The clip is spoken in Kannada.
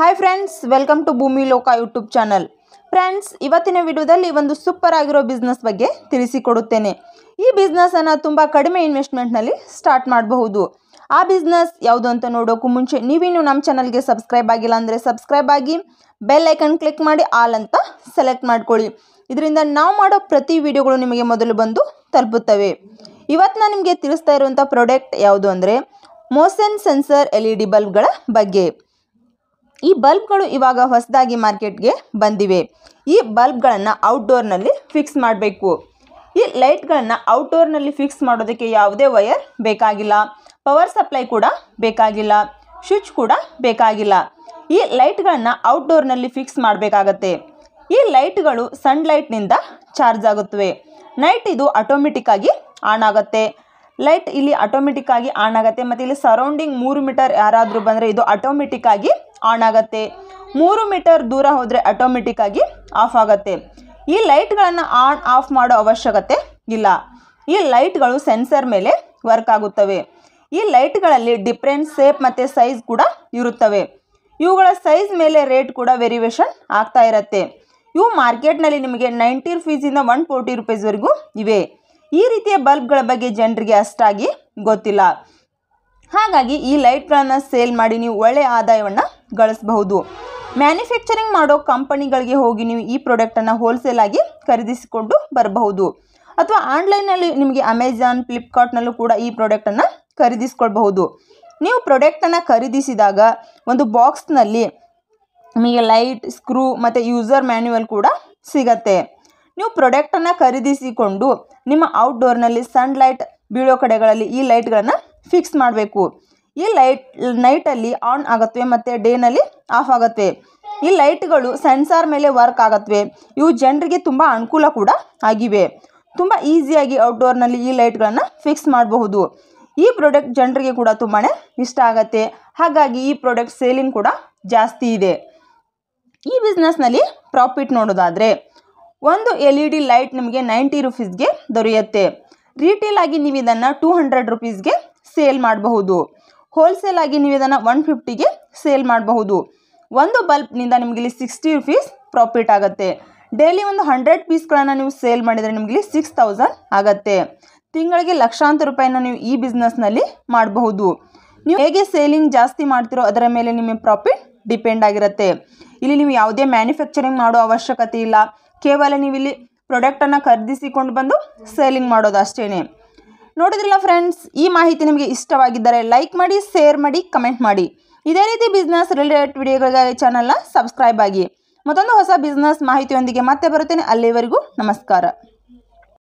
ಹಾಯ್ ಫ್ರೆಂಡ್ಸ್ ವೆಲ್ಕಮ್ ಟು ಭೂಮಿ ಲೋಕ ಯೂಟ್ಯೂಬ್ ಚಾನಲ್ ಫ್ರೆಂಡ್ಸ್ ಇವತ್ತಿನ ವಿಡಿಯೋದಲ್ಲಿ ಒಂದು ಸೂಪರ್ ಆಗಿರೋ ಬಿಸ್ನೆಸ್ ಬಗ್ಗೆ ತಿಳಿಸಿಕೊಡುತ್ತೇನೆ ಈ ಬಿಸ್ನೆಸ್ಸನ್ನು ತುಂಬ ಕಡಿಮೆ ಇನ್ವೆಸ್ಟ್ಮೆಂಟ್ನಲ್ಲಿ ಸ್ಟಾರ್ಟ್ ಮಾಡಬಹುದು ಆ ಬಿಸ್ನೆಸ್ ಯಾವುದು ಅಂತ ನೋಡೋಕ್ಕೂ ಮುಂಚೆ ನೀವಿನ್ನೂ ನಮ್ಮ ಚಾನಲ್ಗೆ ಸಬ್ಸ್ಕ್ರೈಬ್ ಆಗಿಲ್ಲ ಅಂದರೆ ಸಬ್ಸ್ಕ್ರೈಬ್ ಆಗಿ ಬೆಲ್ ಐಕನ್ ಕ್ಲಿಕ್ ಮಾಡಿ ಆಲ್ ಅಂತ ಸೆಲೆಕ್ಟ್ ಮಾಡ್ಕೊಳ್ಳಿ ಇದರಿಂದ ನಾವು ಮಾಡೋ ಪ್ರತಿ ವಿಡಿಯೋಗಳು ನಿಮಗೆ ಮೊದಲು ಬಂದು ತಲುಪುತ್ತವೆ ಇವತ್ತು ನಾನು ನಿಮಗೆ ತಿಳಿಸ್ತಾ ಇರುವಂಥ ಪ್ರಾಡಕ್ಟ್ ಯಾವುದು ಅಂದರೆ motion sensor L E D ಬಲ್ಬ್ಗಳ ಬಗ್ಗೆ ಈ ಬಲ್ಬ್ಗಳು ಇವಾಗ ಹೊಸದಾಗಿ ಮಾರ್ಕೆಟ್ಗೆ ಬಂದಿವೆ ಈ ಬಲ್ಬ್ಗಳನ್ನು ಔಟ್ಡೋರ್ನಲ್ಲಿ ಫಿಕ್ಸ್ ಮಾಡಬೇಕು ಈ ಲೈಟ್ಗಳನ್ನು ಔಟ್ಡೋರ್ನಲ್ಲಿ ಫಿಕ್ಸ್ ಮಾಡೋದಕ್ಕೆ ಯಾವುದೇ ವಯರ್ ಬೇಕಾಗಿಲ್ಲ ಪವರ್ ಸಪ್ಲೈ ಕೂಡ ಬೇಕಾಗಿಲ್ಲ ಸ್ವಿಚ್ ಕೂಡ ಬೇಕಾಗಿಲ್ಲ ಈ ಲೈಟ್ಗಳನ್ನು ಔಟ್ಡೋರ್ನಲ್ಲಿ ಫಿಕ್ಸ್ ಮಾಡಬೇಕಾಗತ್ತೆ ಈ ಲೈಟ್ಗಳು ಸನ್ಲೈಟ್ನಿಂದ ಚಾರ್ಜ್ ಆಗುತ್ತವೆ ನೈಟ್ ಇದು ಆಟೋಮೆಟಿಕ್ಕಾಗಿ ಆನ್ ಆಗುತ್ತೆ ಲೈಟ್ ಇಲ್ಲಿ ಆಟೋಮೆಟಿಕ್ ಆಗಿ ಆನ್ ಆಗುತ್ತೆ ಮತ್ತು ಇಲ್ಲಿ ಸರೌಂಡಿಂಗ್ ಮೂರು ಮೀಟರ್ ಯಾರಾದರೂ ಬಂದರೆ ಇದು ಆಟೋಮೆಟಿಕ್ ಆಗಿ ಆನ್ ಆಗುತ್ತೆ ಮೂರು ಮೀಟರ್ ದೂರ ಹೋದರೆ ಆಟೋಮೆಟಿಕ್ ಆಗಿ ಆಫ್ ಆಗುತ್ತೆ ಈ ಲೈಟ್ಗಳನ್ನು ಆನ್ ಆಫ್ ಮಾಡೋ ಅವಶ್ಯಕತೆ ಇಲ್ಲ ಈ ಲೈಟ್ಗಳು ಸೆನ್ಸರ್ ಮೇಲೆ ವರ್ಕ್ ಆಗುತ್ತವೆ ಈ ಲೈಟ್ಗಳಲ್ಲಿ ಡಿಫ್ರೆಂಟ್ ಶೇಪ್ ಮತ್ತು ಸೈಜ್ ಕೂಡ ಇರುತ್ತವೆ ಇವುಗಳ ಸೈಜ್ ಮೇಲೆ ರೇಟ್ ಕೂಡ ವೆರಿಯೇಷನ್ ಆಗ್ತಾ ಇರುತ್ತೆ ಇವು ಮಾರ್ಕೆಟ್ನಲ್ಲಿ ನಿಮಗೆ ನೈಂಟಿ ರುಪೀಸಿಂದ ಒನ್ ಫೋರ್ಟಿ ರುಪೀಸ್ವರೆಗೂ ಇವೆ ಈ ರೀತಿಯ ಬಲ್ಬ್ಗಳ ಬಗ್ಗೆ ಜನರಿಗೆ ಅಷ್ಟಾಗಿ ಗೊತ್ತಿಲ್ಲ ಹಾಗಾಗಿ ಈ ಲೈಟ್ಗಳನ್ನು ಸೇಲ್ ಮಾಡಿ ನೀವು ಒಳ್ಳೆಯ ಆದಾಯವನ್ನು ಗಳಿಸಬಹುದು ಮ್ಯಾನುಫ್ಯಾಕ್ಚರಿಂಗ್ ಮಾಡೋ ಕಂಪನಿಗಳಿಗೆ ಹೋಗಿ ನೀವು ಈ ಪ್ರಾಡಕ್ಟನ್ನು ಹೋಲ್ಸೇಲ್ ಆಗಿ ಖರೀದಿಸಿಕೊಂಡು ಬರಬಹುದು ಅಥವಾ ಆನ್ಲೈನಲ್ಲಿ ನಿಮಗೆ ಅಮೆಜಾನ್ ಫ್ಲಿಪ್ಕಾರ್ಟ್ನಲ್ಲೂ ಕೂಡ ಈ ಪ್ರಾಡಕ್ಟನ್ನು ಖರೀದಿಸ್ಕೊಳ್ಬಹುದು ನೀವು ಪ್ರಾಡಕ್ಟನ್ನು ಖರೀದಿಸಿದಾಗ ಒಂದು ಬಾಕ್ಸ್ನಲ್ಲಿ ನಿಮಗೆ ಲೈಟ್ ಸ್ಕ್ರೂ ಮತ್ತು ಯೂಸರ್ ಮ್ಯಾನ್ಯುವಲ್ ಕೂಡ ಸಿಗತ್ತೆ ನೀವು ಪ್ರಾಡಕ್ಟನ್ನು ಖರೀದಿಸಿಕೊಂಡು ನಿಮ್ಮ ಔಟ್ಡೋರ್ನಲ್ಲಿ ಸನ್ಲೈಟ್ ಬೀಳೋ ಕಡೆಗಳಲ್ಲಿ ಈ ಲೈಟ್ಗಳನ್ನು ಫಿಕ್ಸ್ ಮಾಡಬೇಕು ಈ ಲೈಟ್ ನೈಟಲ್ಲಿ ಆನ್ ಆಗುತ್ತವೆ ಮತ್ತು ಡೇನಲ್ಲಿ ಆಫ್ ಆಗುತ್ತವೆ ಈ ಲೈಟ್ಗಳು ಸೆನ್ಸಾರ್ ಮೇಲೆ ವರ್ಕ್ ಆಗುತ್ತವೆ ಇವು ಜನರಿಗೆ ತುಂಬ ಅನುಕೂಲ ಕೂಡ ಆಗಿವೆ ತುಂಬ ಈಸಿಯಾಗಿ ಔಟ್ಡೋರ್ನಲ್ಲಿ ಈ ಲೈಟ್ಗಳನ್ನು ಫಿಕ್ಸ್ ಮಾಡಬಹುದು ಈ ಪ್ರಾಡಕ್ಟ್ ಜನರಿಗೆ ಕೂಡ ತುಂಬಾ ಇಷ್ಟ ಆಗತ್ತೆ ಹಾಗಾಗಿ ಈ ಪ್ರಾಡಕ್ಟ್ ಸೇಲಿಂಗ್ ಕೂಡ ಜಾಸ್ತಿ ಇದೆ ಈ ಬಿಸ್ನೆಸ್ನಲ್ಲಿ ಪ್ರಾಫಿಟ್ ನೋಡೋದಾದರೆ ಒಂದು ಎಲ್ ಇ ಡಿ ಲೈಟ್ ನಿಮಗೆ ನೈಂಟಿ ರುಪೀಸ್ಗೆ ದೊರೆಯುತ್ತೆ ರೀಟೇಲ್ ಆಗಿ ನೀವು ಇದನ್ನು ಟೂ ಹಂಡ್ರೆಡ್ ರುಪೀಸ್ಗೆ ಸೇಲ್ ಮಾಡಬಹುದು ಹೋಲ್ಸೇಲ್ ಆಗಿ ನೀವು ಇದನ್ನು ಒನ್ ಫಿಫ್ಟಿಗೆ ಸೇಲ್ ಮಾಡಬಹುದು ಒಂದು ಬಲ್ಬ್ನಿಂದ ನಿಮಗೆ ಇಲ್ಲಿ ಸಿಕ್ಸ್ಟಿ ರುಪೀಸ್ ಪ್ರಾಫಿಟ್ ಆಗುತ್ತೆ ಡೈಲಿ ಒಂದು ಹಂಡ್ರೆಡ್ ಪೀಸ್ಗಳನ್ನು ನೀವು ಸೇಲ್ ಮಾಡಿದರೆ ನಿಮಗೆ ಸಿಕ್ಸ್ ತೌಸಂಡ್ ಆಗುತ್ತೆ ತಿಂಗಳಿಗೆ ಲಕ್ಷಾಂತರ ರೂಪಾಯಿನ ನೀವು ಈ ಬಿಸ್ನೆಸ್ನಲ್ಲಿ ಮಾಡಬಹುದು ನೀವು ಹೇಗೆ ಸೇಲಿಂಗ್ ಜಾಸ್ತಿ ಮಾಡ್ತಿರೋ ಅದರ ಮೇಲೆ ನಿಮಗೆ ಪ್ರಾಫಿಟ್ ಡಿಪೆಂಡ್ ಆಗಿರುತ್ತೆ ಇಲ್ಲಿ ನೀವು ಯಾವುದೇ ಮ್ಯಾನುಫ್ಯಾಕ್ಚರಿಂಗ್ ಮಾಡೋ ಅವಶ್ಯಕತೆ ಇಲ್ಲ ಕೇವಲ ನೀವಿಲ್ಲಿ ಪ್ರಾಡಕ್ಟನ್ನು ಖರೀದಿಸಿಕೊಂಡು ಬಂದು ಸೇಲಿಂಗ್ ಮಾಡೋದು ಅಷ್ಟೇ ನೋಡಿದ್ರಲ್ಲ ಫ್ರೆಂಡ್ಸ್ ಈ ಮಾಹಿತಿ ನಿಮಗೆ ಇಷ್ಟವಾಗಿದ್ದರೆ ಲೈಕ್ ಮಾಡಿ ಶೇರ್ ಮಾಡಿ ಕಮೆಂಟ್ ಮಾಡಿ ಇದೇ ರೀತಿ ಬಿಸ್ನೆಸ್ ರಿಲೇಟೆಡ್ ವಿಡಿಯೋಗಳಿಗಾಗಿ ಚಾನಲ್ನ ಸಬ್ಸ್ಕ್ರೈಬ್ ಆಗಿ ಮತ್ತೊಂದು ಹೊಸ ಬಿಸ್ನೆಸ್ ಮಾಹಿತಿಯೊಂದಿಗೆ ಮತ್ತೆ ಬರುತ್ತೇನೆ ಅಲ್ಲಿವರೆಗೂ ನಮಸ್ಕಾರ